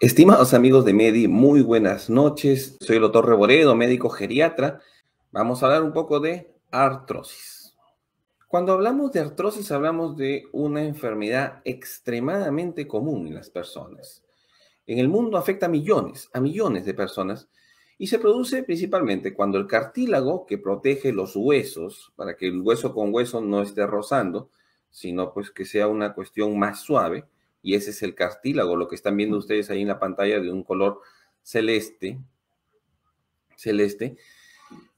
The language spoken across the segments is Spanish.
Estimados amigos de Medi, muy buenas noches. Soy el doctor Reboredo, médico geriatra. Vamos a hablar un poco de artrosis. Cuando hablamos de artrosis, hablamos de una enfermedad extremadamente común en las personas. En el mundo afecta a millones, a millones de personas y se produce principalmente cuando el cartílago que protege los huesos, para que el hueso con hueso no esté rozando, sino pues que sea una cuestión más suave, y ese es el cartílago, lo que están viendo ustedes ahí en la pantalla de un color celeste, celeste,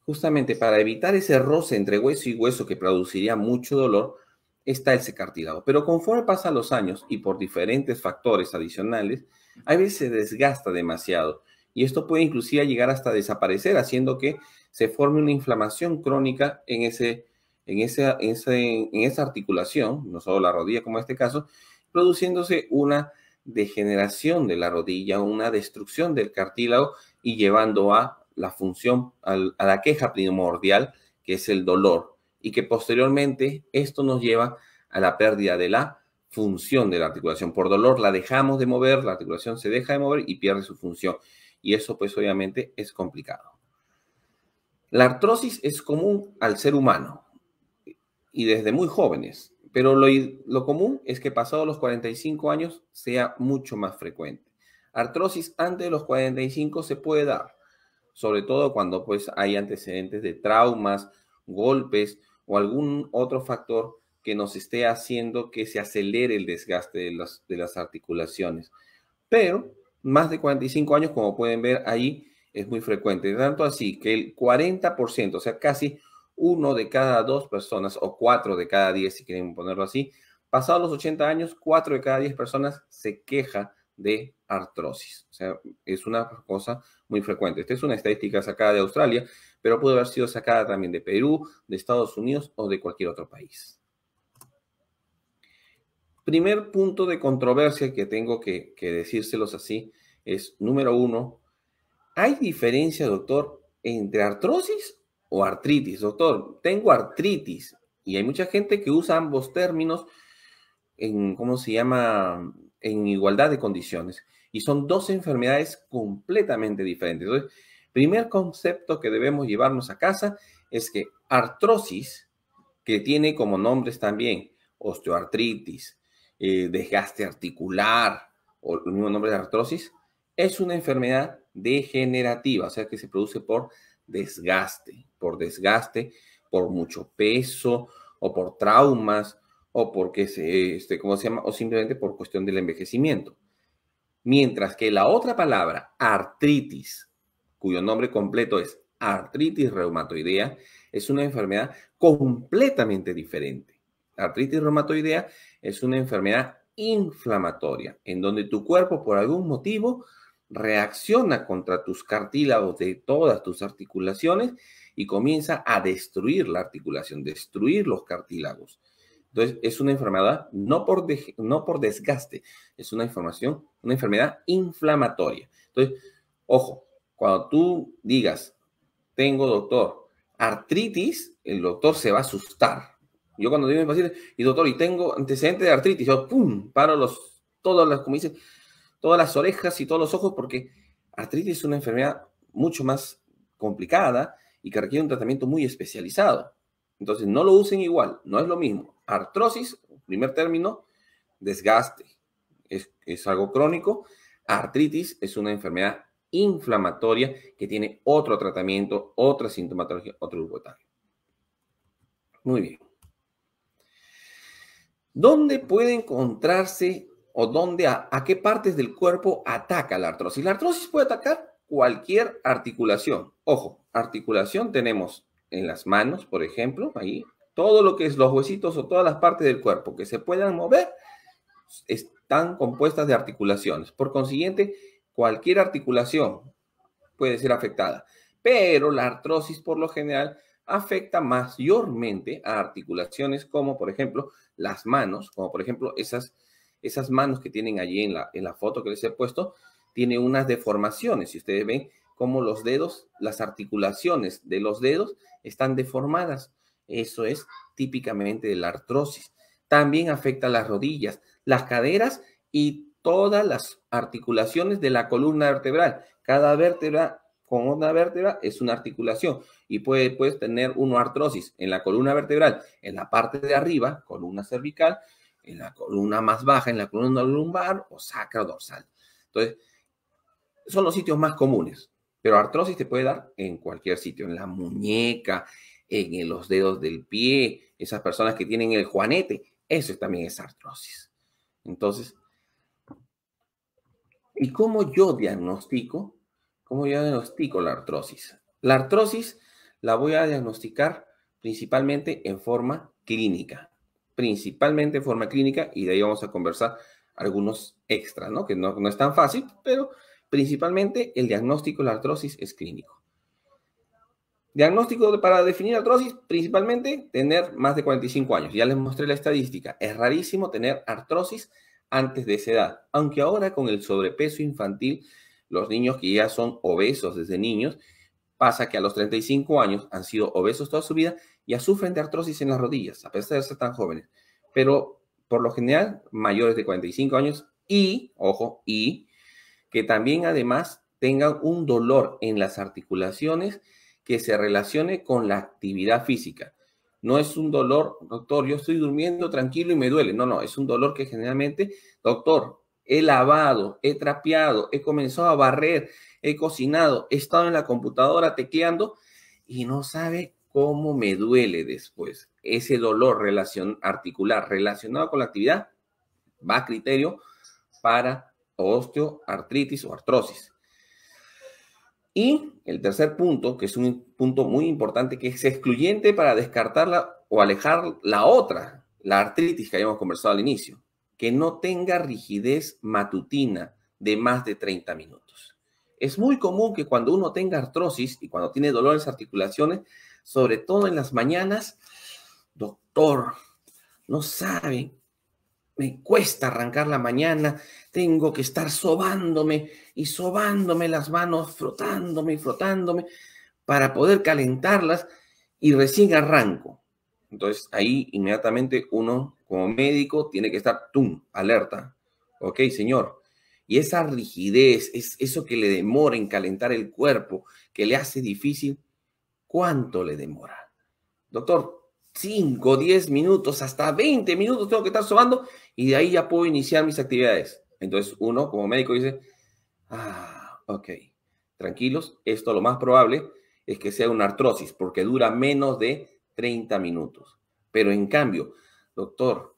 justamente para evitar ese roce entre hueso y hueso que produciría mucho dolor, está ese cartílago. Pero conforme pasan los años y por diferentes factores adicionales, a veces se desgasta demasiado y esto puede inclusive llegar hasta desaparecer, haciendo que se forme una inflamación crónica en, ese, en, en, en esa articulación, no solo la rodilla como en este caso, produciéndose una degeneración de la rodilla, una destrucción del cartílago y llevando a la función, a la queja primordial, que es el dolor, y que posteriormente esto nos lleva a la pérdida de la función de la articulación. Por dolor la dejamos de mover, la articulación se deja de mover y pierde su función. Y eso pues obviamente es complicado. La artrosis es común al ser humano y desde muy jóvenes. Pero lo, común es que pasado los 45 años sea mucho más frecuente. Artrosis antes de los 45 se puede dar, sobre todo cuando pues hay antecedentes de traumas, golpes o algún otro factor que nos esté haciendo que se acelere el desgaste de las, de las articulaciones. Pero más de 45 años, como pueden ver ahí, es muy frecuente. Tanto así que el 40%, o sea, casi uno de cada dos personas, o cuatro de cada diez, si queremos ponerlo así, pasados los 80 años, cuatro de cada diez personas se queja de artrosis. O sea, es una cosa muy frecuente. Esta es una estadística sacada de Australia, pero puede haber sido sacada también de Perú, de Estados Unidos o de cualquier otro país. Primer punto de controversia que tengo que, que decírselos así es, número uno, ¿hay diferencia, doctor, entre artrosis o artritis. Doctor, tengo artritis. Y hay mucha gente que usa ambos términos en, ¿cómo se llama?, en igualdad de condiciones. Y son dos enfermedades completamente diferentes. Entonces, primer concepto que debemos llevarnos a casa es que artrosis, que tiene como nombres también osteoartritis, eh, desgaste articular, o el mismo nombre de artrosis, es una enfermedad degenerativa, o sea que se produce por desgaste, por desgaste, por mucho peso o por traumas o porque se, este, ¿cómo se llama? O simplemente por cuestión del envejecimiento. Mientras que la otra palabra, artritis, cuyo nombre completo es artritis reumatoidea, es una enfermedad completamente diferente. artritis reumatoidea es una enfermedad inflamatoria, en donde tu cuerpo por algún motivo reacciona contra tus cartílagos de todas tus articulaciones y comienza a destruir la articulación, destruir los cartílagos. Entonces, es una enfermedad no por, no por desgaste, es una información, una enfermedad inflamatoria. Entonces, ojo, cuando tú digas, tengo doctor, artritis, el doctor se va a asustar. Yo cuando digo y doctor, y tengo antecedentes de artritis, yo, pum, paro los, todas las, como todas las orejas y todos los ojos, porque artritis es una enfermedad mucho más complicada y que requiere un tratamiento muy especializado. Entonces, no lo usen igual, no es lo mismo. Artrosis, primer término, desgaste, es, algo crónico. Artritis es una enfermedad inflamatoria que tiene otro tratamiento, otra sintomatología, otro grupo Muy bien. ¿Dónde puede encontrarse o dónde, a, qué partes del cuerpo ataca la artrosis. La artrosis puede atacar cualquier articulación. Ojo, articulación tenemos en las manos, por ejemplo, ahí, todo lo que es los huesitos o todas las partes del cuerpo que se puedan mover están compuestas de articulaciones. Por consiguiente, cualquier articulación puede ser afectada. Pero la artrosis, por lo general, afecta mayormente a articulaciones como, por ejemplo, las manos, como por ejemplo esas esas manos que tienen allí en la, foto que les he puesto, tiene unas deformaciones. Si ustedes ven cómo los dedos, las articulaciones de los dedos están deformadas. Eso es típicamente de la artrosis. También afecta las rodillas, las caderas y todas las articulaciones de la columna vertebral. Cada vértebra con una vértebra es una articulación y puede, puedes tener una artrosis en la columna vertebral, en la parte de arriba, columna cervical, en la columna más baja, en la columna lumbar o sacra dorsal. Entonces, son los sitios más comunes, pero artrosis te puede dar en cualquier sitio, en la muñeca, en los dedos del pie, esas personas que tienen el juanete, eso también es artrosis. Entonces, ¿y cómo yo diagnostico? ¿Cómo yo diagnostico la artrosis? La artrosis la voy a diagnosticar principalmente en forma clínica principalmente en forma clínica y de ahí vamos a conversar algunos extras, ¿no? Que no, no es tan fácil, pero principalmente el diagnóstico de la artrosis es clínico. Diagnóstico para definir artrosis, principalmente tener más de 45 años. Ya les mostré la estadística. Es rarísimo tener artrosis antes de esa edad. Aunque ahora con el sobrepeso infantil, los niños que ya son obesos desde niños, pasa que a los 35 años han sido obesos toda su vida ya sufren de artrosis en las rodillas, a pesar de ser tan jóvenes, pero por lo general mayores de 45 años y, ojo, y que también además tengan un dolor en las articulaciones que se relacione con la actividad física. No es un dolor, doctor, yo estoy durmiendo tranquilo y me duele. No, no, es un dolor que generalmente, doctor, he lavado, he trapeado, he comenzado a barrer, he cocinado, he estado en la computadora tecleando y no sabe cómo me duele después. Ese dolor articular relacionado con la actividad va a criterio para osteoartritis o artrosis. Y el tercer punto, que es un punto muy importante, que es excluyente para descartarla o alejar la otra, la artritis que habíamos conversado al inicio, que no tenga rigidez matutina de más de 30 minutos. Es muy común que cuando uno tenga artrosis y cuando tiene dolores articulaciones, sobre todo en las mañanas, doctor, no sabe, me cuesta arrancar la mañana, tengo que estar sobándome y sobándome las manos, frotándome y frotándome para poder calentarlas y recién arranco. Entonces ahí inmediatamente uno como médico tiene que estar, ¡tum!, alerta. Ok, señor. Y esa rigidez, es eso que le demora en calentar el cuerpo, que le hace difícil, ¿Cuánto le demora? Doctor, 5, 10 minutos, hasta 20 minutos tengo que estar sobando y de ahí ya puedo iniciar mis actividades. Entonces uno como médico dice, ah, ok, tranquilos, esto lo más probable es que sea una artrosis porque dura menos de 30 minutos. Pero en cambio, doctor,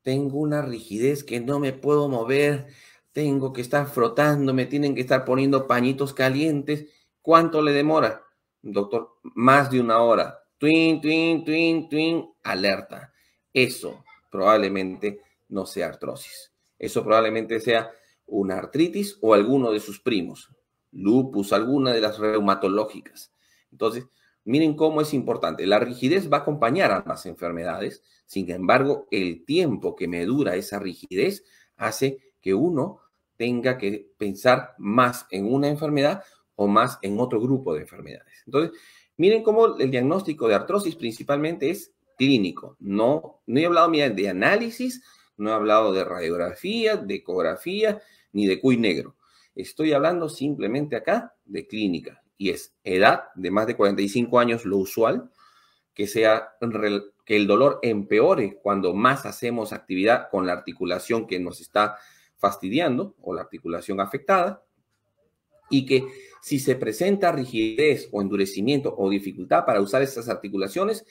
tengo una rigidez que no me puedo mover, tengo que estar frotando, me tienen que estar poniendo pañitos calientes, ¿cuánto le demora? doctor, más de una hora. Twin, twin, twin, twin, alerta. Eso probablemente no sea artrosis. Eso probablemente sea una artritis o alguno de sus primos, lupus, alguna de las reumatológicas. Entonces, miren cómo es importante. La rigidez va a acompañar a más enfermedades, sin embargo, el tiempo que me dura esa rigidez hace que uno tenga que pensar más en una enfermedad o más en otro grupo de enfermedades. Entonces, miren cómo el diagnóstico de artrosis principalmente es clínico. No, no he hablado de análisis, no he hablado de radiografía, de ecografía, ni de cuy negro. Estoy hablando simplemente acá de clínica y es edad de más de 45 años lo usual, que sea que el dolor empeore cuando más hacemos actividad con la articulación que nos está fastidiando o la articulación afectada y que si se presenta rigidez o endurecimiento o dificultad para usar estas articulaciones,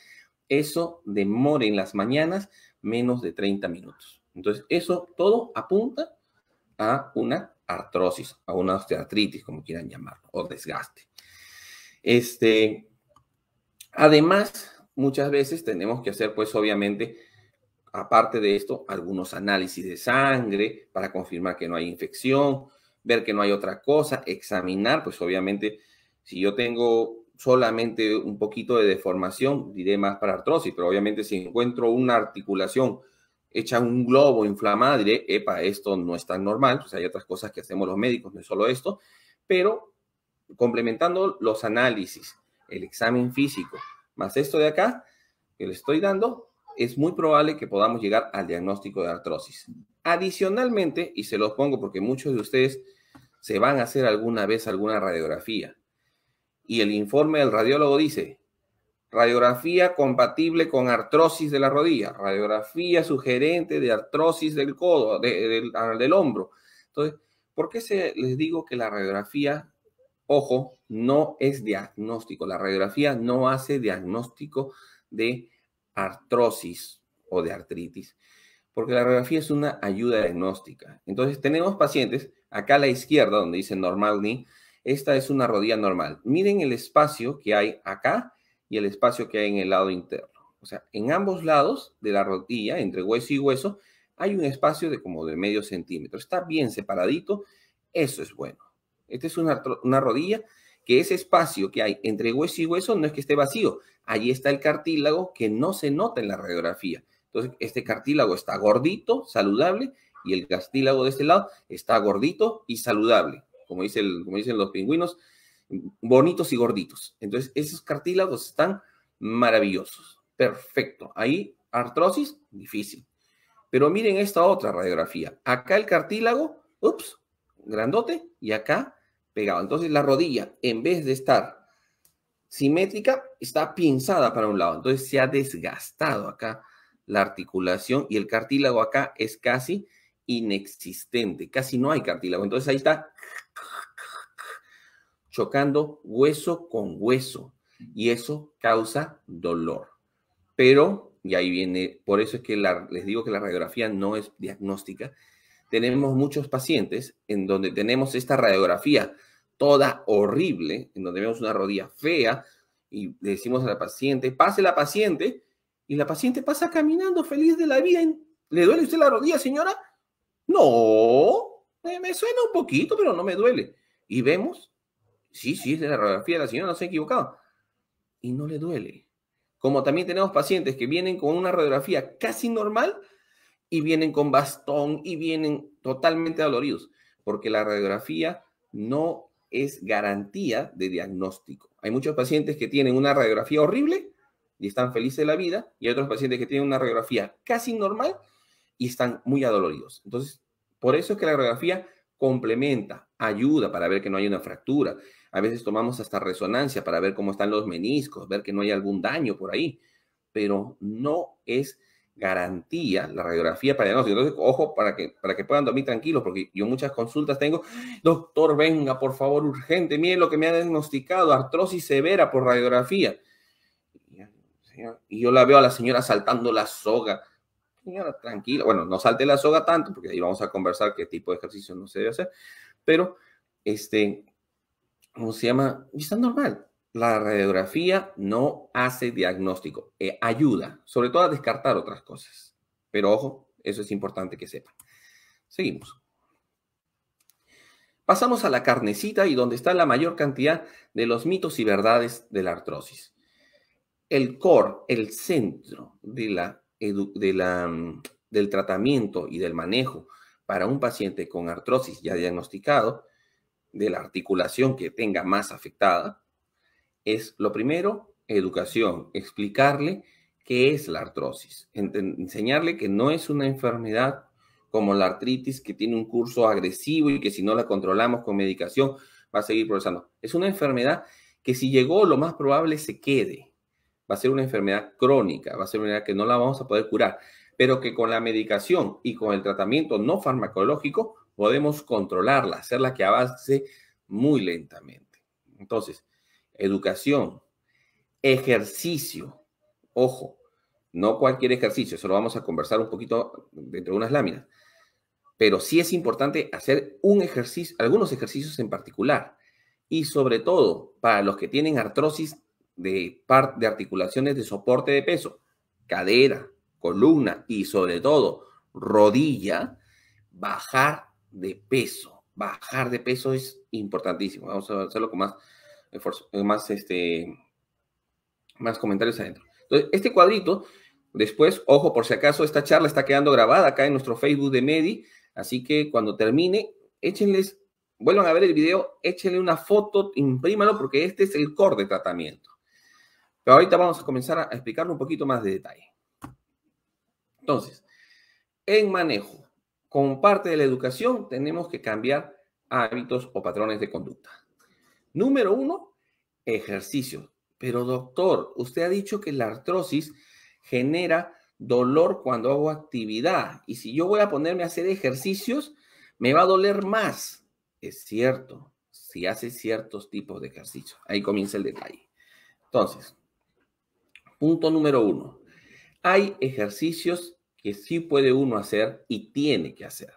eso demore en las mañanas menos de 30 minutos. Entonces, eso todo apunta a una artrosis, a una osteoartritis, como quieran llamarlo, o desgaste. Este, además, muchas veces tenemos que hacer, pues obviamente, aparte de esto, algunos análisis de sangre para confirmar que no hay infección, ver que no hay otra cosa, examinar, pues obviamente si yo tengo solamente un poquito de deformación, diré más para artrosis, pero obviamente si encuentro una articulación hecha un globo inflamada, diré, epa, esto no es tan normal, pues hay otras cosas que hacemos los médicos, no es solo esto, pero complementando los análisis, el examen físico, más esto de acá que le estoy dando, es muy probable que podamos llegar al diagnóstico de artrosis. Adicionalmente, y se los pongo porque muchos de ustedes se van a hacer alguna vez alguna radiografía, y el informe del radiólogo dice, radiografía compatible con artrosis de la rodilla, radiografía sugerente de artrosis del codo, del, hombro. Entonces, ¿por qué se, les digo que la radiografía, ojo, no es diagnóstico? La radiografía no hace diagnóstico de artrosis o de artritis, porque la radiografía es una ayuda diagnóstica. Entonces, tenemos pacientes, acá a la izquierda, donde dice normal ni esta es una rodilla normal. Miren el espacio que hay acá y el espacio que hay en el lado interno. O sea, en ambos lados de la rodilla, entre hueso y hueso, hay un espacio de como de medio centímetro. Está bien separadito, eso es bueno. Esta es una, una rodilla que ese espacio que hay entre hueso y hueso no es que esté vacío, allí está el cartílago que no se nota en la radiografía. Entonces, este cartílago está gordito, saludable, y el cartílago de este lado está gordito y saludable, como, dice como dicen los pingüinos, bonitos y gorditos. Entonces, esos cartílagos están maravillosos, perfecto. Ahí, artrosis, difícil. Pero miren esta otra radiografía. Acá el cartílago, ups, grandote, y acá entonces la rodilla, en vez de estar simétrica, está pinzada para un lado. Entonces se ha desgastado acá la articulación y el cartílago acá es casi inexistente, casi no hay cartílago. Entonces ahí está chocando hueso con hueso y eso causa dolor. Pero, y ahí viene, por eso es que les digo que la radiografía no es diagnóstica, tenemos muchos pacientes en donde tenemos esta radiografía toda horrible, en donde vemos una rodilla fea y le decimos a la paciente, pase la paciente, y la paciente pasa caminando feliz de la vida. ¿Le duele usted la rodilla, señora? No, me suena un poquito, pero no me duele. Y vemos, sí, sí, es de la radiografía de la señora, no se ha equivocado. Y no le duele. Como también tenemos pacientes que vienen con una radiografía casi normal y vienen con bastón y vienen totalmente doloridos, porque la radiografía no es garantía de diagnóstico. Hay muchos pacientes que tienen una radiografía horrible y están felices de la vida, y hay otros pacientes que tienen una radiografía casi normal y están muy adoloridos. Entonces, por eso es que la radiografía complementa, ayuda para ver que no hay una fractura. A veces tomamos hasta resonancia para ver cómo están los meniscos, ver que no hay algún daño por ahí, pero no es garantía la radiografía para diagnóstico. Entonces, ojo, para que, para que puedan dormir tranquilos, porque yo muchas consultas tengo, doctor, venga, por favor, urgente, mire lo que me ha diagnosticado, artrosis severa por radiografía. Y yo la veo a la señora saltando la soga. Señora, tranquila, bueno, no salte la soga tanto, porque ahí vamos a conversar qué tipo de ejercicio no se debe hacer, pero, este, ¿cómo se llama? Y está normal, la radiografía no hace diagnóstico, eh, ayuda, sobre todo a descartar otras cosas. Pero ojo, eso es importante que sepan. Seguimos. Pasamos a la carnecita y donde está la mayor cantidad de los mitos y verdades de la artrosis. El core, el centro de la, mm, del tratamiento y del manejo para un paciente con artrosis ya diagnosticado, de la articulación que tenga más afectada, es lo primero, educación, explicarle qué es la artrosis, enseñarle que no es una enfermedad como la artritis que tiene un curso agresivo y que si no la controlamos con medicación va a seguir progresando. Es una enfermedad que si llegó lo más probable se quede. Va a ser una enfermedad crónica, va a ser una enfermedad que no la vamos a poder curar, pero que con la medicación y con el tratamiento no farmacológico podemos controlarla, hacerla que avance muy lentamente. Entonces, educación, ejercicio, ojo, no cualquier ejercicio, eso lo vamos a conversar un poquito dentro de unas láminas, pero sí es importante hacer un ejercicio, algunos ejercicios en particular, y sobre todo para los que tienen artrosis de, de articulaciones de soporte de peso, cadera, columna y sobre todo rodilla, bajar de peso. Bajar de peso es importantísimo. Vamos a hacerlo con más eh, más, este, más comentarios adentro. Entonces, este cuadrito, después, ojo, por si acaso, esta charla está quedando grabada acá en nuestro Facebook de Medi, así que cuando termine, échenles, vuelvan a ver el video, échenle una foto, imprímalo, porque este es el core de tratamiento. Pero ahorita vamos a comenzar a explicarlo un poquito más de detalle. Entonces, en manejo, con parte de la educación, tenemos que cambiar hábitos o patrones de conducta. Número uno, ejercicio. Pero doctor, usted ha dicho que la artrosis genera dolor cuando hago actividad. Y si yo voy a ponerme a hacer ejercicios, me va a doler más. Es cierto, si hace ciertos tipos de ejercicios. Ahí comienza el detalle. Entonces, punto número uno. Hay ejercicios que sí puede uno hacer y tiene que hacer.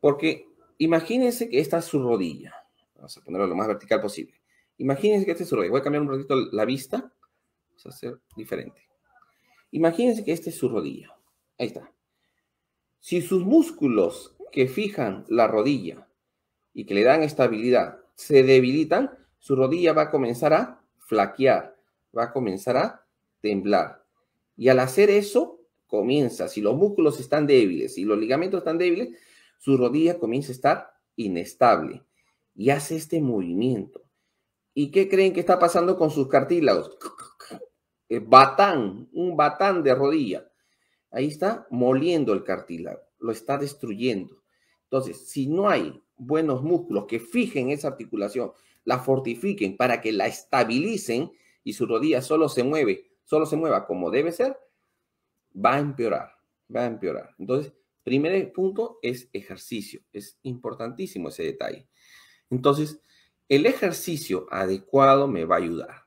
Porque imagínense que esta es su rodilla Vamos a ponerlo lo más vertical posible. Imagínense que este es su rodilla. Voy a cambiar un ratito la vista. Vamos a hacer diferente. Imagínense que este es su rodilla. Ahí está. Si sus músculos que fijan la rodilla y que le dan estabilidad se debilitan, su rodilla va a comenzar a flaquear, va a comenzar a temblar. Y al hacer eso, comienza, si los músculos están débiles, si los ligamentos están débiles, su rodilla comienza a estar inestable y hace este movimiento. ¿Y qué creen que está pasando con sus cartílagos? Batán, un batán de rodilla. Ahí está moliendo el cartílago, lo está destruyendo. Entonces, si no hay buenos músculos que fijen esa articulación, la fortifiquen para que la estabilicen y su rodilla solo se mueve, solo se mueva como debe ser, va a empeorar, va a empeorar. Entonces, primer punto es ejercicio, es importantísimo ese detalle. Entonces, el ejercicio adecuado me va a ayudar.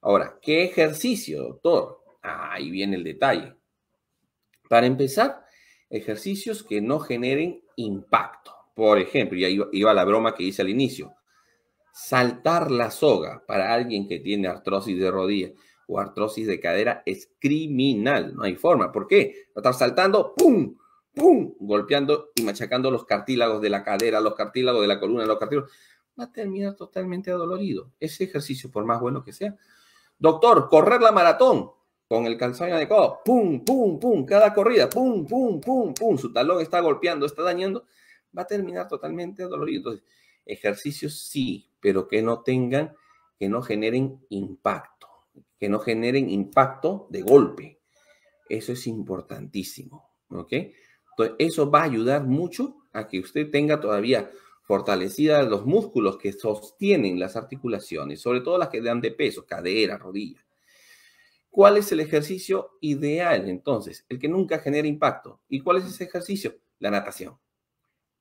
Ahora, ¿qué ejercicio, doctor? ahí viene el detalle. Para empezar, ejercicios que no generen impacto. Por ejemplo, ya iba, iba la broma que hice al inicio. Saltar la soga para alguien que tiene artrosis de rodilla o artrosis de cadera es criminal. No hay forma. ¿Por qué? estar saltando, ¡pum! ¡pum! golpeando y machacando los cartílagos de la cadera, los cartílagos de la columna, los cartílagos, va a terminar totalmente adolorido. Ese ejercicio, por más bueno que sea. Doctor, correr la maratón con el calzado adecuado, pum, pum, pum, cada corrida, pum, pum, pum, pum, su talón está golpeando, está dañando, va a terminar totalmente adolorido. ejercicios sí, pero que no tengan, que no generen impacto, que no generen impacto de golpe. Eso es importantísimo, ¿ok? Entonces, eso va a ayudar mucho a que usted tenga todavía fortalecidas los músculos que sostienen las articulaciones, sobre todo las que dan de peso, cadera, rodilla. ¿Cuál es el ejercicio ideal entonces? El que nunca genera impacto. ¿Y cuál es ese ejercicio? La natación.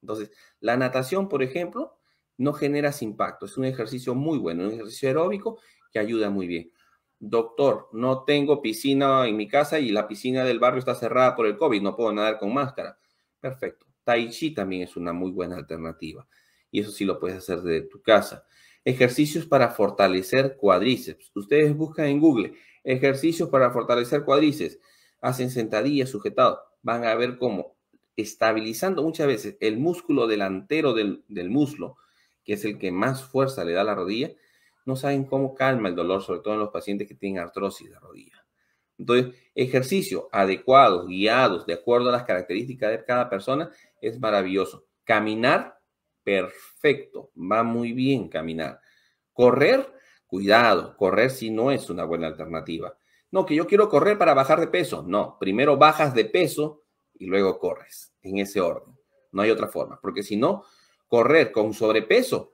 Entonces, la natación, por ejemplo, no genera impacto. Es un ejercicio muy bueno, un ejercicio aeróbico que ayuda muy bien doctor, no tengo piscina en mi casa y la piscina del barrio está cerrada por el COVID, no puedo nadar con máscara. Perfecto. Tai Chi también es una muy buena alternativa y eso sí lo puedes hacer desde tu casa. Ejercicios para fortalecer cuádriceps. Ustedes buscan en Google ejercicios para fortalecer cuádriceps. Hacen sentadillas sujetados. Van a ver cómo estabilizando muchas veces el músculo delantero del, del muslo, que es el que más fuerza le da a la rodilla, no saben cómo calma el dolor, sobre todo en los pacientes que tienen artrosis de rodilla. Entonces, ejercicio adecuados, guiados, de acuerdo a las características de cada persona, es maravilloso. Caminar, perfecto, va muy bien caminar. Correr, cuidado, correr si no es una buena alternativa. No, que yo quiero correr para bajar de peso. No, primero bajas de peso y luego corres, en ese orden. No hay otra forma, porque si no, correr con sobrepeso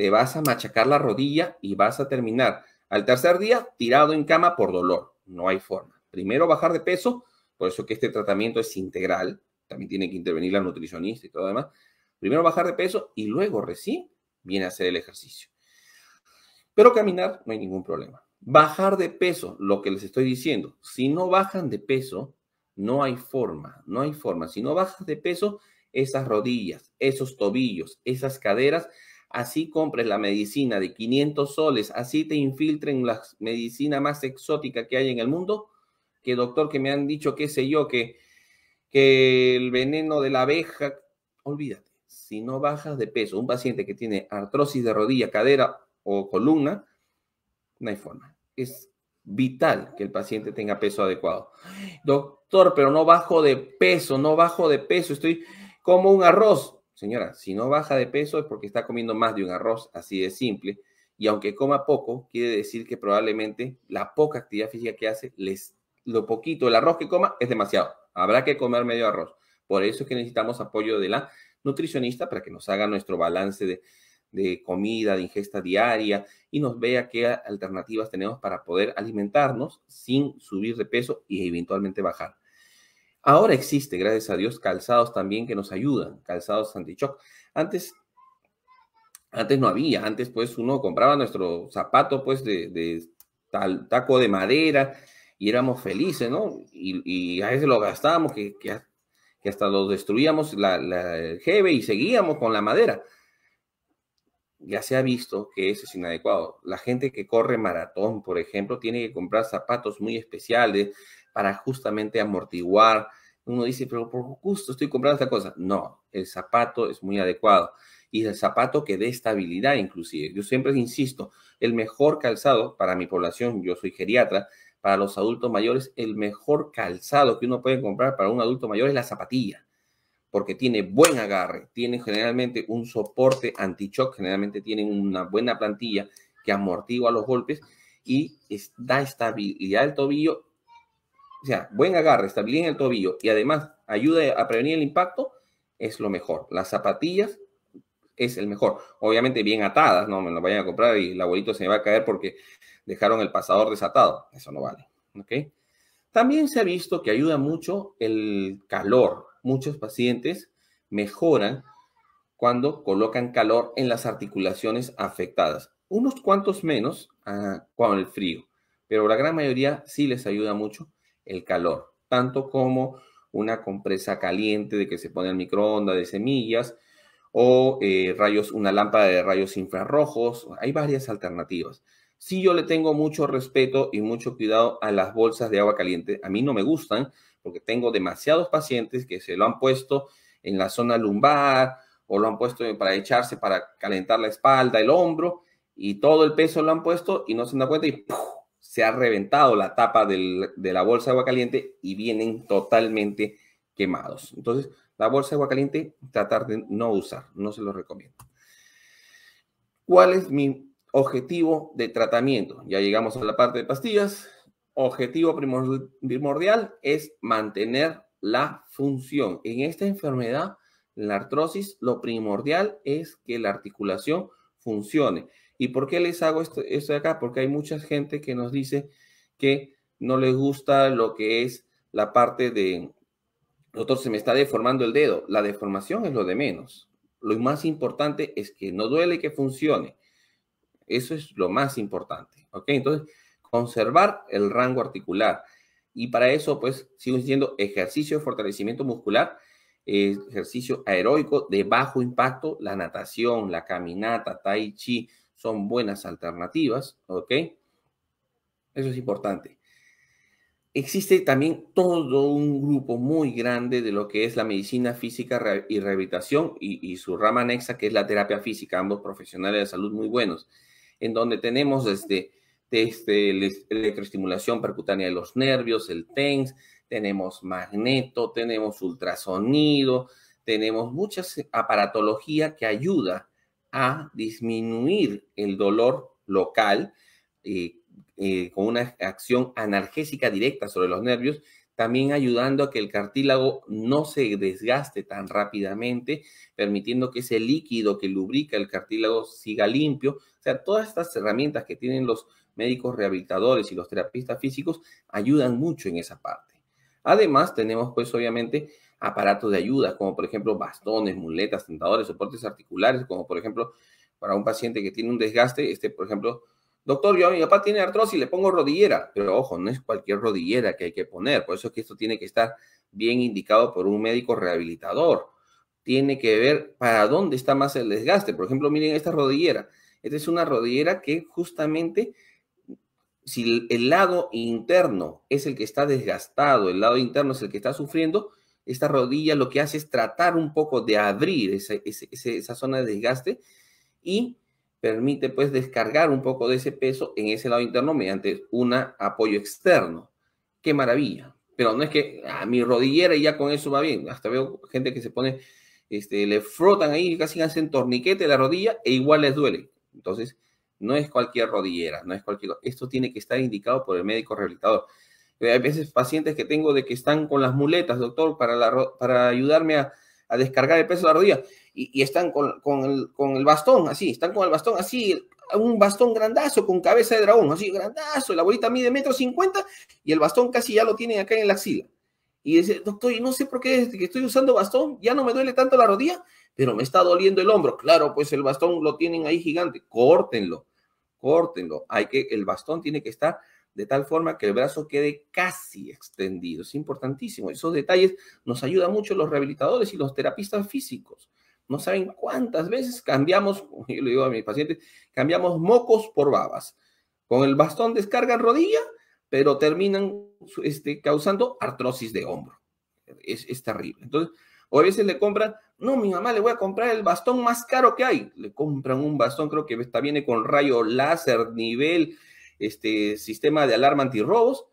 te vas a machacar la rodilla y vas a terminar al tercer día tirado en cama por dolor. No hay forma. Primero bajar de peso, por eso que este tratamiento es integral, también tiene que intervenir la nutricionista y todo demás. Primero bajar de peso y luego recién viene a hacer el ejercicio. Pero caminar no hay ningún problema. Bajar de peso, lo que les estoy diciendo, si no bajan de peso, no hay forma, no hay forma. Si no bajas de peso, esas rodillas, esos tobillos, esas caderas así compres la medicina de 500 soles, así te infiltren la medicina más exótica que hay en el mundo, que doctor que me han dicho, qué sé yo, que, que el veneno de la abeja, olvídate, si no bajas de peso, un paciente que tiene artrosis de rodilla, cadera o columna, no hay forma. Es vital que el paciente tenga peso adecuado. Doctor, pero no bajo de peso, no bajo de peso, estoy como un arroz. Señora, si no baja de peso es porque está comiendo más de un arroz, así de simple. Y aunque coma poco, quiere decir que probablemente la poca actividad física que hace, les, lo poquito, el arroz que coma es demasiado. Habrá que comer medio arroz. Por eso es que necesitamos apoyo de la nutricionista para que nos haga nuestro balance de, de comida, de ingesta diaria y nos vea qué alternativas tenemos para poder alimentarnos sin subir de peso y eventualmente bajar. Ahora existe, gracias a Dios, calzados también que nos ayudan, calzados antichoc. Antes, antes no había, antes pues uno compraba nuestro zapato pues de, tal, taco de madera y éramos felices, ¿no? Y, a veces lo gastábamos, que, que, hasta lo destruíamos la, el jeve y seguíamos con la madera. Ya se ha visto que eso es inadecuado. La gente que corre maratón, por ejemplo, tiene que comprar zapatos muy especiales, para justamente amortiguar. Uno dice, pero por gusto estoy comprando esta cosa. No, el zapato es muy adecuado y el zapato que dé estabilidad inclusive. Yo siempre insisto, el mejor calzado para mi población, yo soy geriatra, para los adultos mayores, el mejor calzado que uno puede comprar para un adulto mayor es la zapatilla, porque tiene buen agarre, tiene generalmente un soporte antichoc, generalmente tiene una buena plantilla que amortigua los golpes y da estabilidad al tobillo o sea, buen agarre, estabilidad en el tobillo y además ayuda a prevenir el impacto, es lo mejor. Las zapatillas es el mejor. Obviamente bien atadas, no me lo vayan a comprar y el abuelito se me va a caer porque dejaron el pasador desatado. Eso no vale. También se ha visto que ayuda mucho el calor. Muchos pacientes mejoran cuando colocan calor en las articulaciones afectadas. Unos cuantos menos cuando ah, con el frío, pero la gran mayoría sí les ayuda mucho el calor, tanto como una compresa caliente de que se pone al microondas de semillas o eh, rayos, una lámpara de rayos infrarrojos. Hay varias alternativas. Si yo le tengo mucho respeto y mucho cuidado a las bolsas de agua caliente. A mí no me gustan porque tengo demasiados pacientes que se lo han puesto en la zona lumbar o lo han puesto para echarse, para calentar la espalda, el hombro, y todo el peso lo han puesto y no se dan cuenta y se ha reventado la tapa de la bolsa de agua caliente y vienen totalmente quemados. Entonces, la bolsa de agua caliente, tratar de no usar, no se lo recomiendo. ¿Cuál es mi objetivo de tratamiento? Ya llegamos a la parte de pastillas. Objetivo primordial es mantener la función. En esta enfermedad, la artrosis, lo primordial es que la articulación funcione. ¿Y por qué les hago esto, de acá? Porque hay mucha gente que nos dice que no les gusta lo que es la parte de, otro se me está deformando el dedo. La deformación es lo de menos. Lo más importante es que no duele que funcione. Eso es lo más importante. ¿Ok? Entonces, conservar el rango articular. Y para eso, pues, sigo diciendo ejercicio de fortalecimiento muscular, ejercicio aeróbico de bajo impacto, la natación, la caminata, tai chi, son buenas alternativas, ¿ok? Eso es importante. Existe también todo un grupo muy grande de lo que es la medicina física y rehabilitación y, su rama anexa que es la terapia física, ambos profesionales de salud muy buenos, en donde tenemos desde, desde electroestimulación percutánea de los nervios, el TENS, tenemos magneto, tenemos ultrasonido, tenemos mucha aparatología que ayuda a disminuir el dolor local eh, eh, con una acción analgésica directa sobre los nervios, también ayudando a que el cartílago no se desgaste tan rápidamente, permitiendo que ese líquido que lubrica el cartílago siga limpio. O sea, todas estas herramientas que tienen los médicos rehabilitadores y los terapistas físicos ayudan mucho en esa parte. Además, tenemos pues obviamente aparatos de ayuda, como por ejemplo bastones, muletas, tentadores, soportes articulares, como por ejemplo para un paciente que tiene un desgaste, este, por ejemplo, doctor, yo a mi papá tiene artrosis, le pongo rodillera, pero ojo, no es cualquier rodillera que hay que poner, por eso es que esto tiene que estar bien indicado por un médico rehabilitador. Tiene que ver para dónde está más el desgaste. Por ejemplo, miren esta rodillera. Esta es una rodillera que justamente si el lado interno es el que está desgastado, el lado interno es el que está sufriendo, esta rodilla lo que hace es tratar un poco de abrir esa, zona de desgaste y permite pues descargar un poco de ese peso en ese lado interno mediante un apoyo externo. ¡Qué maravilla! Pero no es que a ah, mi rodillera y ya con eso va bien. Hasta veo gente que se pone, este, le frotan ahí, casi hacen torniquete la rodilla e igual les duele. Entonces, no es cualquier rodillera, no es cualquier... Esto tiene que estar indicado por el médico rehabilitador. Hay eh, veces pacientes que tengo de que están con las muletas, doctor, para, para ayudarme a, descargar el peso de la rodilla. Y, están con, con, el, bastón, así, están con el bastón, así, un bastón grandazo con cabeza de dragón, así, grandazo. La abuelita mide metro cincuenta y el bastón casi ya lo tienen acá en la axila. Y dice, doctor, y no sé por qué que estoy usando bastón ya no me duele tanto la rodilla, pero me está doliendo el hombro. Claro, pues el bastón lo tienen ahí gigante, córtenlo, córtenlo. Hay que, el bastón tiene que estar de tal forma que el brazo quede casi extendido. Es importantísimo. Esos detalles nos ayudan mucho los rehabilitadores y los terapistas físicos. No saben cuántas veces cambiamos, yo le digo a mis pacientes, cambiamos mocos por babas. Con el bastón descargan rodilla, pero terminan este, causando artrosis de hombro. Es, terrible. Entonces, o a veces le compran, no, mi mamá le voy a comprar el bastón más caro que hay. Le compran un bastón, creo que está, viene con rayo láser, nivel, este sistema de alarma antirrobos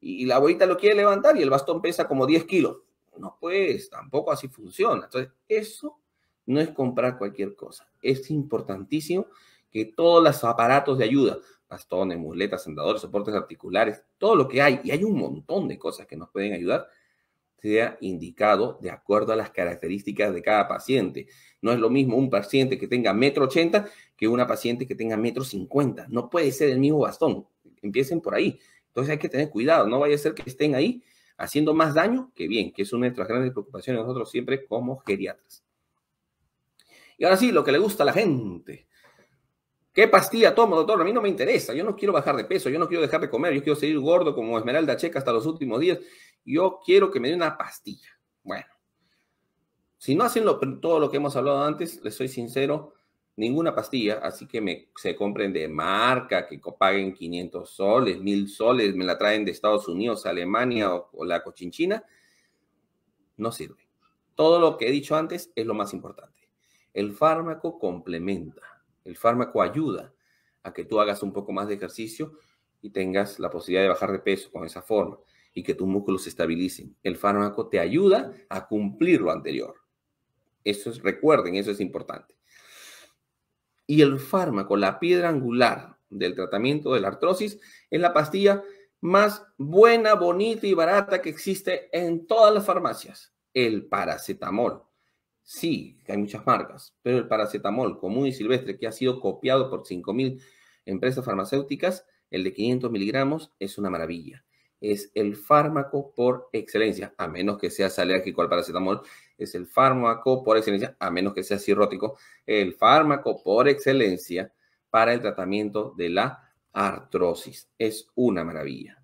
y la abuelita lo quiere levantar y el bastón pesa como 10 kilos. No, pues tampoco así funciona. Entonces, eso no es comprar cualquier cosa. Es importantísimo que todos los aparatos de ayuda, bastones, muletas, andadores, soportes articulares, todo lo que hay, y hay un montón de cosas que nos pueden ayudar, sea indicado de acuerdo a las características de cada paciente. No es lo mismo un paciente que tenga metro ochenta que una paciente que tenga metro cincuenta. No puede ser el mismo bastón. Empiecen por ahí. Entonces hay que tener cuidado. No vaya a ser que estén ahí haciendo más daño que bien, que es una de nuestras grandes preocupaciones nosotros siempre como geriatras. Y ahora sí, lo que le gusta a la gente. ¿Qué pastilla tomo, doctor? A mí no me interesa. Yo no quiero bajar de peso, yo no quiero dejar de comer, yo quiero seguir gordo como Esmeralda Checa hasta los últimos días. Yo quiero que me dé una pastilla. Bueno, si no hacen lo, todo lo que hemos hablado antes, les soy sincero, ninguna pastilla, así que se compren de marca, que paguen 500 soles, 1000 soles, me la traen de Estados Unidos, Alemania o, la cochinchina, no sirve. Todo lo que he dicho antes es lo más importante. El fármaco complementa, el fármaco ayuda a que tú hagas un poco más de ejercicio y tengas la posibilidad de bajar de peso con esa forma y que tus músculos se estabilicen. El fármaco te ayuda a cumplir lo anterior. Eso es, recuerden, eso es importante. Y el fármaco, la piedra angular del tratamiento de la artrosis, es la pastilla más buena, bonita y barata que existe en todas las farmacias, el paracetamol. Sí, hay muchas marcas, pero el paracetamol común y silvestre que ha sido copiado por 5.000 empresas farmacéuticas, el de 500 miligramos, es una maravilla. Es el fármaco por excelencia, a menos que seas alérgico al paracetamol es el fármaco por excelencia, a menos que sea cirrótico, el fármaco por excelencia para el tratamiento de la artrosis. Es una maravilla.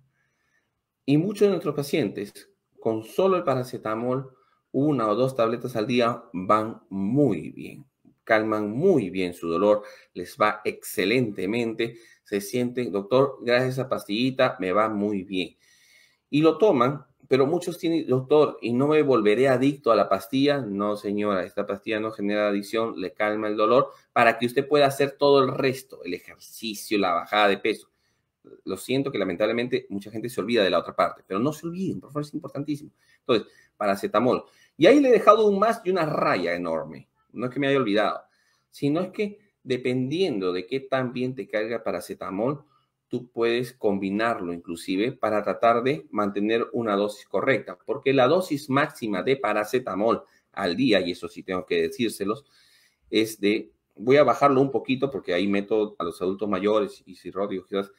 Y muchos de nuestros pacientes, con solo el paracetamol, una o dos tabletas al día, van muy bien calman muy bien su dolor, les va excelentemente, se sienten, doctor, gracias a pastillita me va muy bien. Y lo toman pero muchos tienen, doctor, y no me volveré adicto a la pastilla. No, señora, esta pastilla no genera adicción, le calma el dolor para que usted pueda hacer todo el resto, el ejercicio, la bajada de peso. Lo siento que lamentablemente mucha gente se olvida de la otra parte, pero no se olviden, por favor, es importantísimo. Entonces, paracetamol. Y ahí le he dejado un más y una raya enorme. No es que me haya olvidado, sino es que dependiendo de qué tan bien te caiga paracetamol, tú puedes combinarlo inclusive para tratar de mantener una dosis correcta, porque la dosis máxima de paracetamol al día, y eso sí tengo que decírselos, es de, voy a bajarlo un poquito porque ahí meto a los adultos mayores y cirróticos quizás,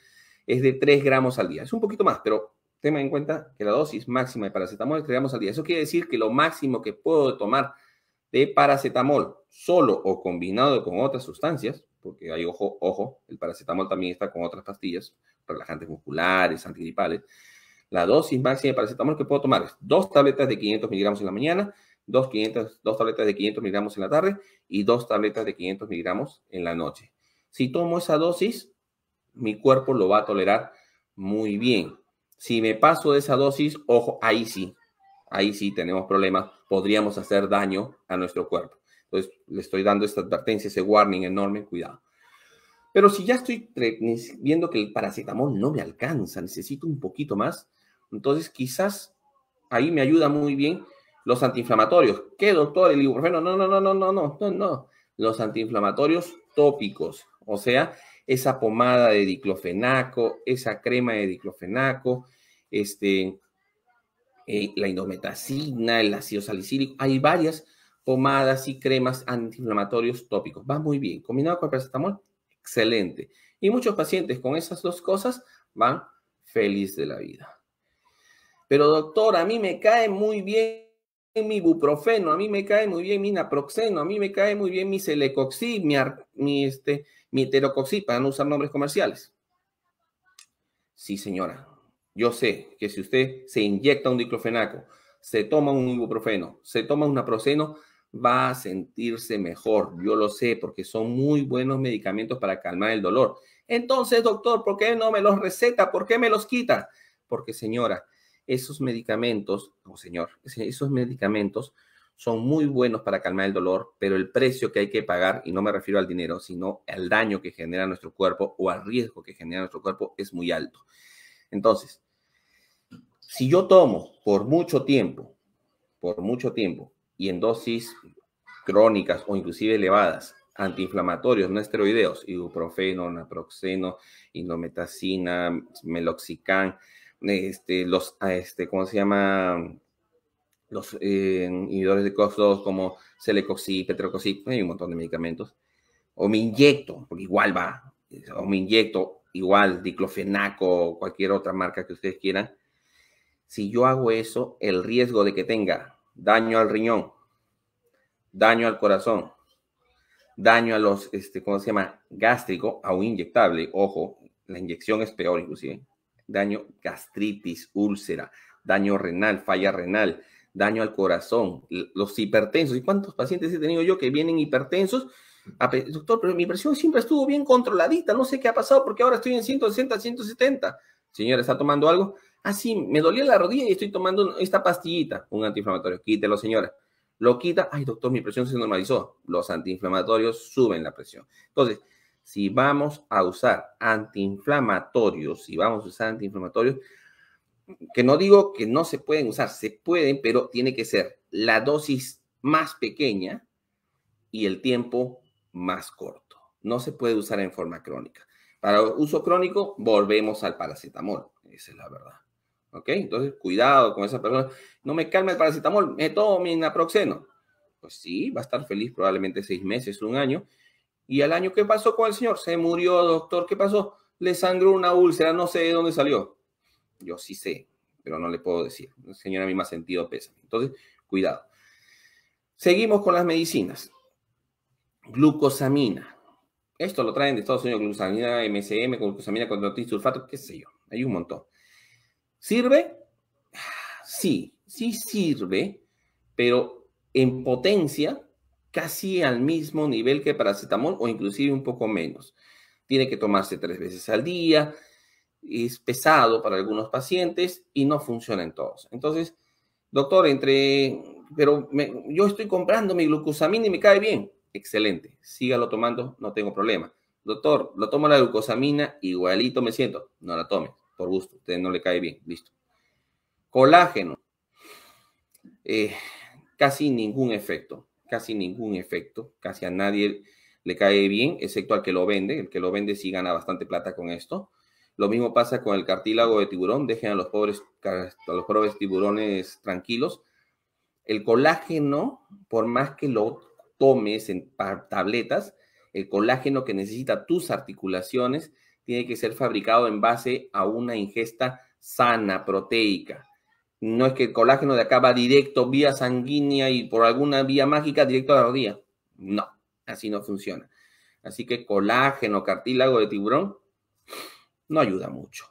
es de 3 gramos al día. Es un poquito más, pero ten en cuenta que la dosis máxima de paracetamol es 3 gramos al día. Eso quiere decir que lo máximo que puedo tomar de paracetamol solo o combinado con otras sustancias porque hay ojo, ojo, el paracetamol también está con otras pastillas, relajantes musculares, antigripales. La dosis máxima de paracetamol que puedo tomar es dos tabletas de 500 miligramos en la mañana, dos, 500, dos tabletas de 500 miligramos en la tarde y dos tabletas de 500 miligramos en la noche. Si tomo esa dosis, mi cuerpo lo va a tolerar muy bien. Si me paso de esa dosis, ojo, ahí sí, ahí sí tenemos problemas, podríamos hacer daño a nuestro cuerpo. Entonces, le estoy dando esta advertencia, ese warning enorme, cuidado. Pero si ya estoy viendo que el paracetamol no me alcanza, necesito un poquito más, entonces quizás ahí me ayuda muy bien los antiinflamatorios. ¿Qué, doctor? El ibuprofeno. No, no, no, no, no, no, no, no. Los antiinflamatorios tópicos, o sea, esa pomada de diclofenaco, esa crema de diclofenaco, este, eh, la indometacina, el ácido salicílico, hay varias pomadas y cremas antiinflamatorios tópicos. Va muy bien. Combinado con el paracetamol, excelente. Y muchos pacientes con esas dos cosas van feliz de la vida. Pero doctor, a mí me cae muy bien mi ibuprofeno, a mí me cae muy bien mi naproxeno, a mí me cae muy bien mi celecoxib, mi, este, mi para no usar nombres comerciales. Sí, señora, yo sé que si usted se inyecta un diclofenaco, se toma un ibuprofeno, se toma un naproxeno, va a sentirse mejor. Yo lo sé porque son muy buenos medicamentos para calmar el dolor. Entonces, doctor, ¿por qué no me los receta? ¿Por qué me los quita? Porque, señora, esos medicamentos, o señor, esos medicamentos son muy buenos para calmar el dolor, pero el precio que hay que pagar, y no me refiero al dinero, sino al daño que genera nuestro cuerpo o al riesgo que genera nuestro cuerpo es muy alto. Entonces, si yo tomo por mucho tiempo, por mucho tiempo, y en dosis crónicas o inclusive elevadas, antiinflamatorios no esteroideos, ibuprofeno, naproxeno, indometacina, meloxicam, este, los, ah, este, ¿cómo se llama? Los eh, inhibidores de COX-2 como celecoxib, petrocoxib, hay un montón de medicamentos. O me inyecto, porque igual va, o me inyecto igual diclofenaco, cualquier otra marca que ustedes quieran. Si yo hago eso, el riesgo de que tenga daño al riñón, daño al corazón, daño a los, este, ¿cómo se llama? Gástrico, aún inyectable, ojo, la inyección es peor inclusive, daño gastritis, úlcera, daño renal, falla renal, daño al corazón, los hipertensos. ¿Y cuántos pacientes he tenido yo que vienen hipertensos? Doctor, pero mi presión siempre estuvo bien controladita, no sé qué ha pasado porque ahora estoy en 160, 170. Señora, ¿está tomando algo? Ah, sí, me dolía la rodilla y estoy tomando esta pastillita, un antiinflamatorio. Quítelo, señora. Lo quita, ay, doctor, mi presión se normalizó. Los antiinflamatorios suben la presión. Entonces, si vamos a usar antiinflamatorios, si vamos a usar antiinflamatorios, que no digo que no se pueden usar, se pueden, pero tiene que ser la dosis más pequeña y el tiempo más corto. No se puede usar en forma crónica. Para uso crónico, volvemos al paracetamol. Esa es la verdad. ¿Ok? Entonces, cuidado con esa persona. No me calme el paracetamol, me tomo mi naproxeno. Pues sí, va a estar feliz probablemente seis meses, un año. Y al año, ¿qué pasó con el señor? Se murió, doctor, ¿qué pasó? Le sangró una úlcera, no sé de dónde salió. Yo sí sé, pero no le puedo decir. el señor a mí me ha sentido pésame. Entonces, cuidado. Seguimos con las medicinas. Glucosamina. Esto lo traen de Estados Unidos, glucosamina, MCM, glucosamina, con sulfato, qué sé yo. Hay un montón. ¿Sirve? Sí, sí sirve, pero en potencia casi al mismo nivel que paracetamol o inclusive un poco menos. Tiene que tomarse tres veces al día, es pesado para algunos pacientes y no funciona en todos. Entonces, doctor, entre, pero yo estoy comprando mi glucosamina y me cae bien. Excelente, sígalo tomando, no tengo problema. Doctor, lo tomo la glucosamina, igualito me siento, no la tome por gusto, usted no le cae bien, listo. Colágeno. Eh, casi ningún efecto, casi ningún efecto, casi a nadie le cae bien, excepto al que lo vende. El que lo vende sí gana bastante plata con esto. Lo mismo pasa con el cartílago de tiburón, dejen a los pobres, a los pobres tiburones tranquilos. El colágeno, por más que lo tomes en tabletas, el colágeno que necesita tus articulaciones tiene que ser fabricado en base a una ingesta sana, proteica. No es que el colágeno de acá va directo vía sanguínea y por alguna vía mágica directo a la rodilla. No, así no funciona. Así que colágeno, cartílago de tiburón, no ayuda mucho.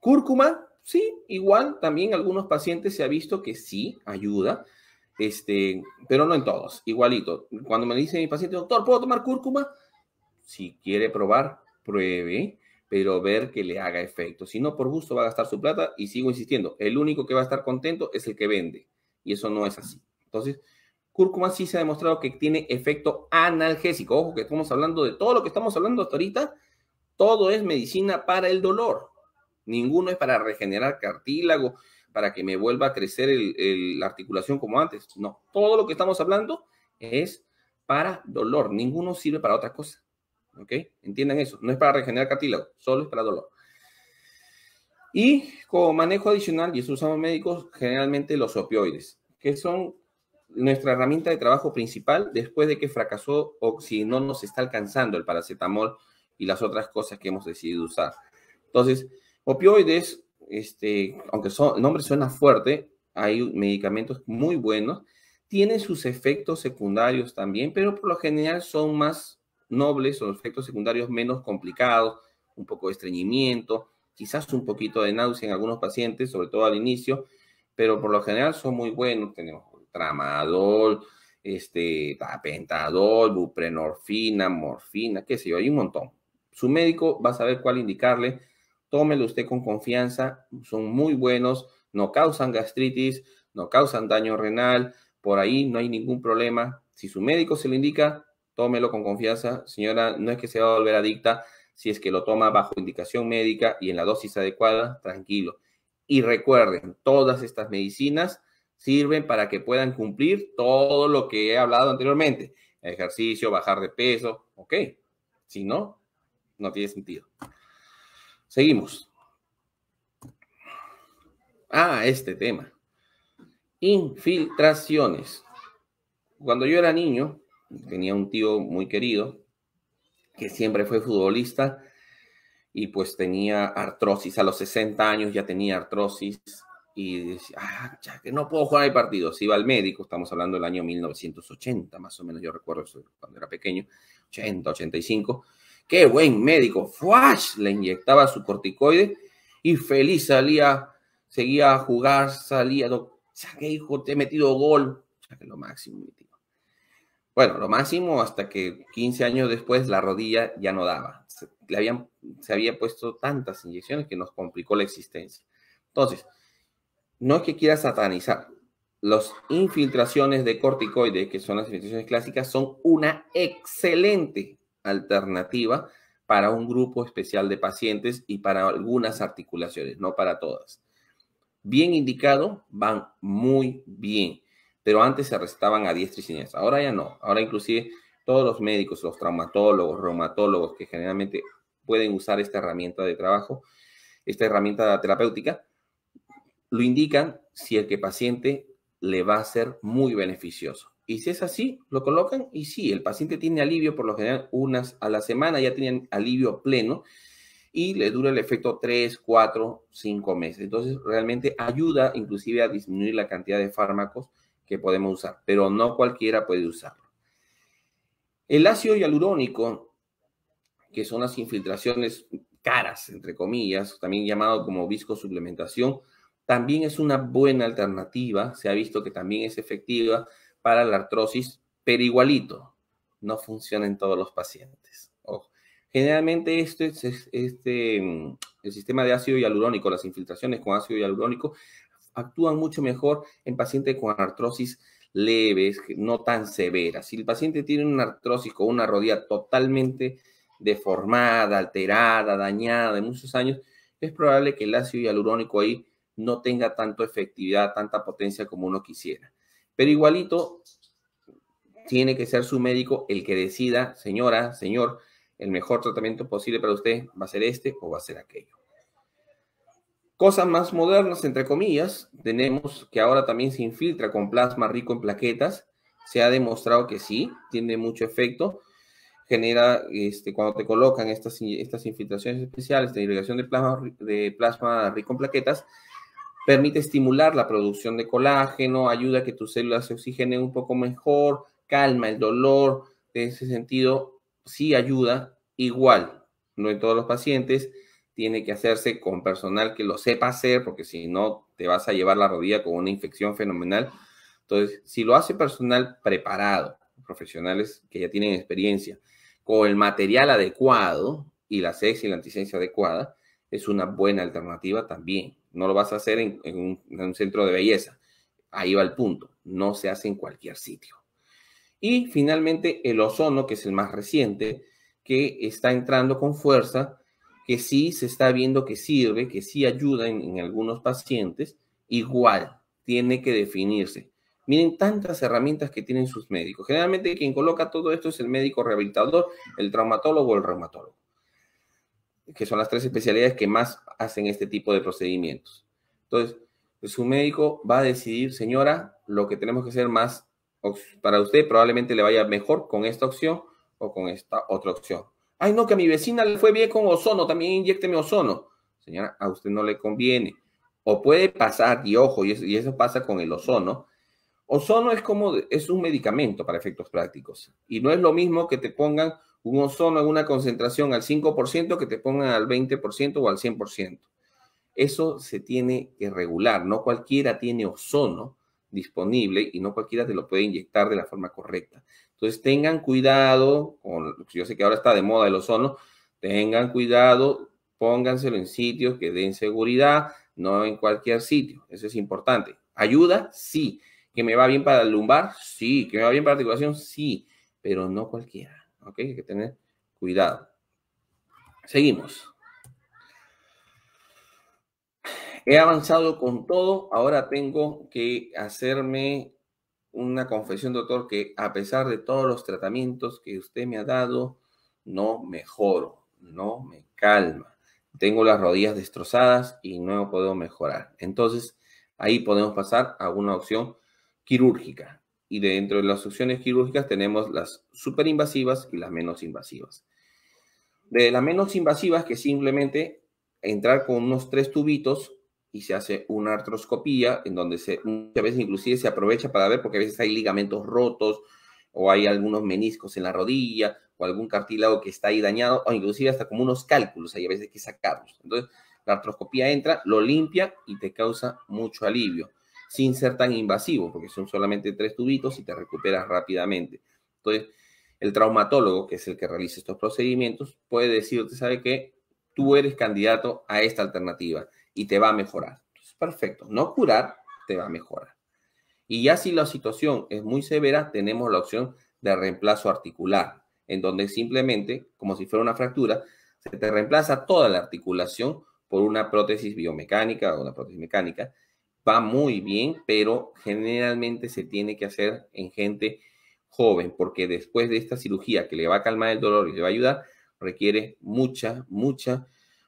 Cúrcuma, sí, igual, también algunos pacientes se ha visto que sí ayuda, este, pero no en todos, igualito. Cuando me dice mi paciente, doctor, ¿puedo tomar cúrcuma? Si quiere probar, pruebe, pero ver que le haga efecto. Si no, por gusto va a gastar su plata y sigo insistiendo, el único que va a estar contento es el que vende y eso no es así. Entonces, cúrcuma sí se ha demostrado que tiene efecto analgésico. Ojo que estamos hablando de todo lo que estamos hablando hasta ahorita, todo es medicina para el dolor. Ninguno es para regenerar cartílago, para que me vuelva a crecer la articulación como antes. No, todo lo que estamos hablando es para dolor. Ninguno sirve para otra cosa. ¿Ok? Entiendan eso. No es para regenerar cartílago, solo es para dolor. Y como manejo adicional, y eso usamos médicos, generalmente los opioides, que son nuestra herramienta de trabajo principal después de que fracasó o si no nos está alcanzando el paracetamol y las otras cosas que hemos decidido usar. Entonces, opioides, este, aunque son, el nombre suena fuerte, hay medicamentos muy buenos, tienen sus efectos secundarios también, pero por lo general son más nobles son efectos secundarios menos complicados, un poco de estreñimiento, quizás un poquito de náusea en algunos pacientes, sobre todo al inicio, pero por lo general son muy buenos. Tenemos tramadol, este, tapentadol, buprenorfina, morfina, qué sé yo, hay un montón. Su médico va a saber cuál indicarle. Tómelo usted con confianza, son muy buenos, no causan gastritis, no causan daño renal, por ahí no hay ningún problema. Si su médico se lo indica, tómelo con confianza. Señora, no es que se va a volver adicta si es que lo toma bajo indicación médica y en la dosis adecuada, tranquilo. Y recuerden, todas estas medicinas sirven para que puedan cumplir todo lo que he hablado anteriormente. Ejercicio, bajar de peso, ok. Si no, no tiene sentido. Seguimos. Ah, este tema. Infiltraciones. Cuando yo era niño, tenía un tío muy querido que siempre fue futbolista y pues tenía artrosis a los 60 años, ya tenía artrosis y decía, ah, ya que no puedo jugar el partido, se iba al médico, estamos hablando del año 1980, más o menos yo recuerdo eso cuando era pequeño, 80, 85, qué buen médico, ¡fuash! Le inyectaba su corticoide y feliz salía, seguía a jugar, salía, ya que hijo, te he metido gol, ya que lo máximo, mi tío bueno, lo máximo hasta que 15 años después la rodilla ya no daba. Se, le habían, se había puesto tantas inyecciones que nos complicó la existencia. Entonces, no es que quiera satanizar. Las infiltraciones de corticoides, que son las infiltraciones clásicas, son una excelente alternativa para un grupo especial de pacientes y para algunas articulaciones, no para todas. Bien indicado, van muy bien pero antes se restaban a diestra y siniestra. Ahora ya no. Ahora inclusive todos los médicos, los traumatólogos, reumatólogos que generalmente pueden usar esta herramienta de trabajo, esta herramienta terapéutica, lo indican si el que paciente le va a ser muy beneficioso. Y si es así, lo colocan y sí, el paciente tiene alivio por lo general unas a la semana, ya tienen alivio pleno y le dura el efecto tres, cuatro, cinco meses. Entonces, realmente ayuda inclusive a disminuir la cantidad de fármacos que podemos usar, pero no cualquiera puede usarlo. El ácido hialurónico, que son las infiltraciones caras, entre comillas, también llamado como viscosuplementación, también es una buena alternativa, se ha visto que también es efectiva para la artrosis, pero igualito, no funciona en todos los pacientes. Generalmente este, este, este mm, el sistema de ácido hialurónico, las infiltraciones con ácido hialurónico, actúan mucho mejor en pacientes con artrosis leves, no tan severas. Si el paciente tiene una artrosis con una rodilla totalmente deformada, alterada, dañada de muchos años, es probable que el ácido hialurónico ahí no tenga tanta efectividad, tanta potencia como uno quisiera. Pero igualito, tiene que ser su médico el que decida, señora, señor, el mejor tratamiento posible para usted va a ser este o va a ser aquello. Cosas más modernas, entre comillas, tenemos que ahora también se infiltra con plasma rico en plaquetas. Se ha demostrado que sí, tiene mucho efecto. Genera, este, cuando te colocan estas, estas infiltraciones especiales de irrigación de plasma, de plasma rico en plaquetas, permite estimular la producción de colágeno, ayuda a que tus células se oxigenen un poco mejor, calma el dolor. En ese sentido, sí ayuda igual, no en todos los pacientes tiene que hacerse con personal que lo sepa hacer, porque si no, te vas a llevar la rodilla con una infección fenomenal. Entonces, si lo hace personal preparado, profesionales que ya tienen experiencia, con el material adecuado y la sexy y la anticencia adecuada, es una buena alternativa también. No lo vas a hacer en, un, en un centro de belleza. Ahí va el punto. No se hace en cualquier sitio. Y finalmente, el ozono, que es el más reciente, que está entrando con fuerza que sí se está viendo que sirve, que sí ayuda en, algunos pacientes, igual tiene que definirse. Miren tantas herramientas que tienen sus médicos. Generalmente quien coloca todo esto es el médico rehabilitador, el traumatólogo o el reumatólogo, que son las tres especialidades que más hacen este tipo de procedimientos. Entonces, su médico va a decidir, señora, lo que tenemos que hacer más para usted, probablemente le vaya mejor con esta opción o con esta otra opción. Ay, no, que a mi vecina le fue bien con ozono, también inyecteme ozono. Señora, a usted no le conviene. O puede pasar, y ojo, y eso, y eso pasa con el ozono. Ozono es como, es un medicamento para efectos prácticos. Y no es lo mismo que te pongan un ozono en una concentración al 5% que te pongan al 20% o al 100%. Eso se tiene que regular. No cualquiera tiene ozono disponible y no cualquiera te lo puede inyectar de la forma correcta. Entonces tengan cuidado, yo sé que ahora está de moda el ozono, tengan cuidado, pónganselo en sitios que den seguridad, no en cualquier sitio, eso es importante. ¿Ayuda? Sí. ¿Que me va bien para el lumbar? Sí. ¿Que me va bien para la articulación? Sí, pero no cualquiera, ¿ok? Hay que tener cuidado. Seguimos. He avanzado con todo, ahora tengo que hacerme una confesión, doctor, que a pesar de todos los tratamientos que usted me ha dado, no mejoro, no me calma. Tengo las rodillas destrozadas y no puedo mejorar. Entonces, ahí podemos pasar a una opción quirúrgica. Y dentro de las opciones quirúrgicas tenemos las superinvasivas y las menos invasivas. De las menos invasivas, que simplemente entrar con unos tres tubitos y se hace una artroscopía en donde se, muchas veces inclusive se aprovecha para ver porque a veces hay ligamentos rotos o hay algunos meniscos en la rodilla o algún cartílago que está ahí dañado o inclusive hasta como unos cálculos hay a veces que sacarlos. Entonces la artroscopía entra, lo limpia y te causa mucho alivio sin ser tan invasivo porque son solamente tres tubitos y te recuperas rápidamente. Entonces el traumatólogo, que es el que realiza estos procedimientos, puede decirte, sabe que tú eres candidato a esta alternativa y te va a mejorar. Entonces, perfecto, no curar, te va a mejorar. Y ya si la situación es muy severa, tenemos la opción de reemplazo articular, en donde simplemente, como si fuera una fractura, se te reemplaza toda la articulación por una prótesis biomecánica o una prótesis mecánica. Va muy bien, pero generalmente se tiene que hacer en gente joven, porque después de esta cirugía que le va a calmar el dolor y le va a ayudar, requiere mucha, mucha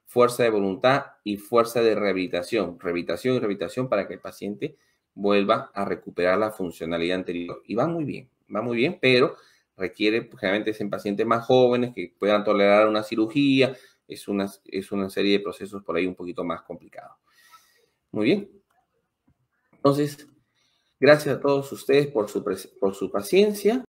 fuerza de voluntad y fuerza de rehabilitación, rehabilitación y rehabilitación para que el paciente vuelva a recuperar la funcionalidad anterior. Y va muy bien, va muy bien, pero requiere, pues, generalmente es en pacientes más jóvenes que puedan tolerar una cirugía, es una, es una serie de procesos por ahí un poquito más complicados. Muy bien. Entonces, gracias a todos ustedes por su, por su paciencia.